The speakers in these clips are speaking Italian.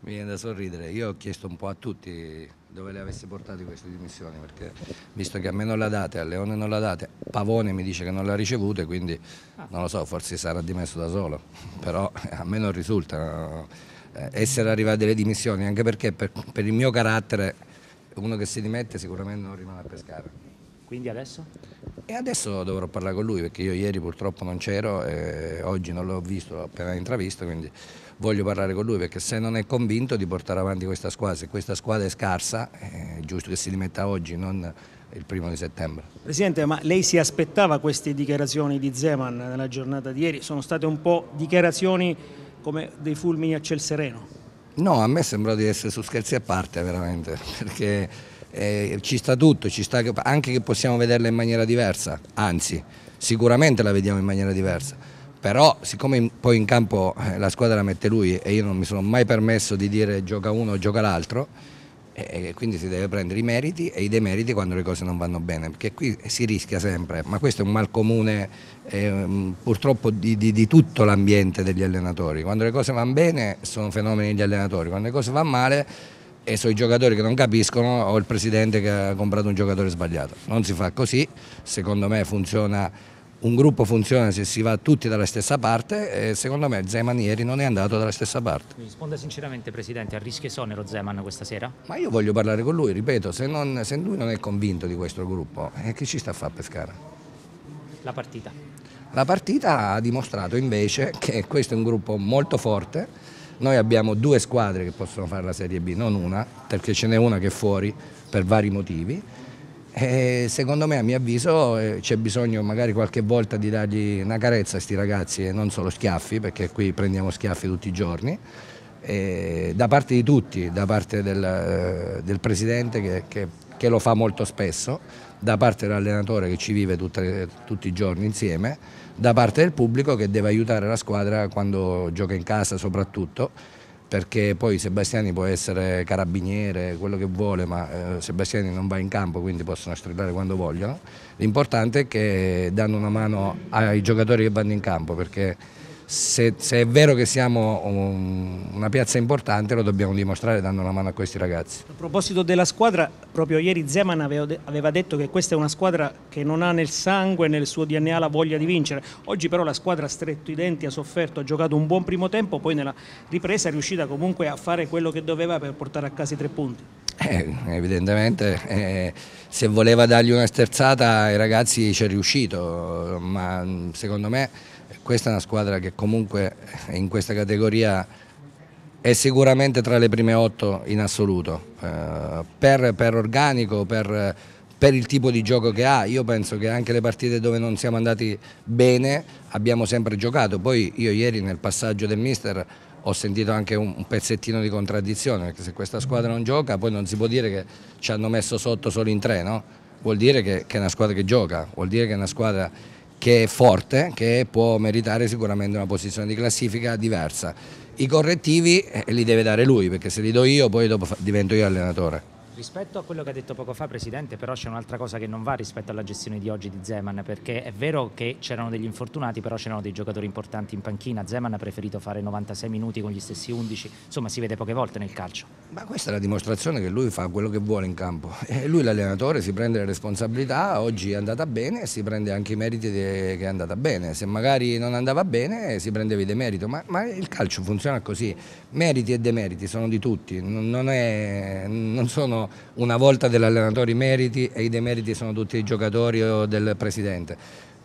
mi viene da sorridere. Io ho chiesto un po' a tutti dove le avesse portate queste dimissioni, perché visto che a me non la date, a Leone non la date, Pavone mi dice che non l'ha ricevuta, quindi ah. non lo so, forse sarà dimesso da solo, però eh, a me non risulta eh, essere arrivate le dimissioni, anche perché per, per il mio carattere uno che si dimette sicuramente non rimane a pescare. Quindi adesso? E adesso dovrò parlare con lui perché io ieri purtroppo non c'ero e oggi non l'ho visto, l'ho appena intravisto, quindi voglio parlare con lui perché se non è convinto di portare avanti questa squadra, se questa squadra è scarsa eh, è giusto che si rimetta oggi, non il primo di settembre. Presidente, ma lei si aspettava queste dichiarazioni di Zeman nella giornata di ieri? Sono state un po' dichiarazioni come dei fulmini a ciel sereno? No, a me sembra di essere su scherzi a parte veramente perché eh, ci sta tutto, ci sta anche che possiamo vederla in maniera diversa, anzi sicuramente la vediamo in maniera diversa, però siccome in, poi in campo eh, la squadra la mette lui e io non mi sono mai permesso di dire gioca uno o gioca l'altro, e quindi si deve prendere i meriti e i demeriti quando le cose non vanno bene, perché qui si rischia sempre, ma questo è un mal comune eh, purtroppo di, di, di tutto l'ambiente degli allenatori, quando le cose vanno bene sono fenomeni degli allenatori, quando le cose vanno male e sono i giocatori che non capiscono o il presidente che ha comprato un giocatore sbagliato. Non si fa così, secondo me funziona, un gruppo funziona se si va tutti dalla stessa parte e secondo me Zeman ieri non è andato dalla stessa parte. Mi risponda sinceramente Presidente, a rischio esonero Zeman questa sera? Ma io voglio parlare con lui, ripeto, se, non, se lui non è convinto di questo gruppo, eh, che ci sta a fare pescare? La partita. La partita ha dimostrato invece che questo è un gruppo molto forte noi abbiamo due squadre che possono fare la Serie B, non una, perché ce n'è una che è fuori per vari motivi. E secondo me, a mio avviso, eh, c'è bisogno magari qualche volta di dargli una carezza a questi ragazzi e non solo schiaffi, perché qui prendiamo schiaffi tutti i giorni. E da parte di tutti, da parte del, eh, del presidente che, che che lo fa molto spesso, da parte dell'allenatore che ci vive tutte, tutti i giorni insieme, da parte del pubblico che deve aiutare la squadra quando gioca in casa soprattutto, perché poi Sebastiani può essere carabiniere, quello che vuole, ma eh, Sebastiani non va in campo, quindi possono strillare quando vogliono. L'importante è che danno una mano ai giocatori che vanno in campo, perché se, se è vero che siamo un, una piazza importante lo dobbiamo dimostrare dando una mano a questi ragazzi. A proposito della squadra, proprio ieri Zeman aveva detto che questa è una squadra che non ha nel sangue, nel suo DNA la voglia di vincere, oggi però la squadra ha stretto i denti, ha sofferto, ha giocato un buon primo tempo, poi nella ripresa è riuscita comunque a fare quello che doveva per portare a casa i tre punti. Eh, evidentemente eh, se voleva dargli una sterzata ai ragazzi ci è riuscito, ma secondo me questa è una squadra che comunque eh, in questa categoria è sicuramente tra le prime otto in assoluto, eh, per, per, organico, per per il tipo di gioco che ha. Io penso che anche le partite dove non siamo andati bene abbiamo sempre giocato. Poi io ieri nel passaggio del mister ho sentito anche un, pezzettino di contraddizione, perché se questa squadra non gioca poi non si può dire che ci hanno messo sotto solo in tre, no? Vuol dire che, che è una squadra che gioca, vuol dire che è una squadra che è forte, che può meritare sicuramente una posizione di classifica diversa. I correttivi eh, li deve dare lui, perché se li do io poi dopo divento io allenatore. Rispetto a quello che ha detto poco fa, Presidente, però c'è un'altra cosa che non va rispetto alla gestione di oggi di Zeman, perché è vero che c'erano degli infortunati, però c'erano dei giocatori importanti in panchina. Zeman ha preferito fare 96 minuti con gli stessi 11, insomma si vede poche volte nel calcio. Ma questa è la dimostrazione che lui fa quello che vuole in campo. E eh, lui l'allenatore si prende le responsabilità, oggi è andata bene e si prende anche i meriti che è andata bene. Se magari non andava bene si prendeva i demeriti, ma, ma, il calcio funziona così. Meriti e demeriti sono di tutti, non, è, non sono una volta dell'allenatore i meriti e i demeriti sono tutti i giocatori o del presidente.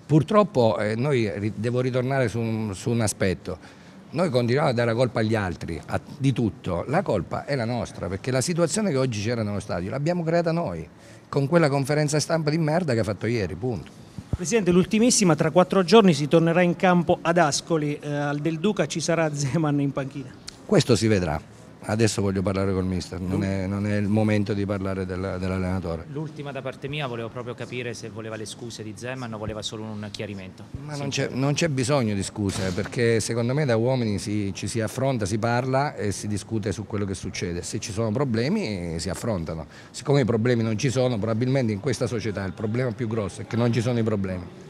Purtroppo eh, noi devo ritornare su un, su un aspetto noi continuiamo a dare la colpa agli altri a, di tutto, la colpa è la nostra perché la situazione che oggi c'era nello stadio l'abbiamo creata noi con quella conferenza stampa di merda che ha fatto ieri, punto. Presidente, l'ultimissima, tra quattro giorni si tornerà in campo ad Ascoli, eh, al Del Duca ci sarà Zeman in panchina. Questo si vedrà. Adesso voglio parlare col mister, non è, non è il momento di parlare della, dell'allenatore. L'ultima da parte mia, volevo proprio capire se voleva le scuse di Zeman o voleva solo un chiarimento. Ma non, c'è, non, c'è, bisogno di scuse, perché secondo me da uomini si, ci si affronta, si parla e si discute su quello che succede. Se ci sono problemi si affrontano. Siccome i problemi non ci sono, probabilmente in questa società il problema più grosso è che non ci sono i problemi.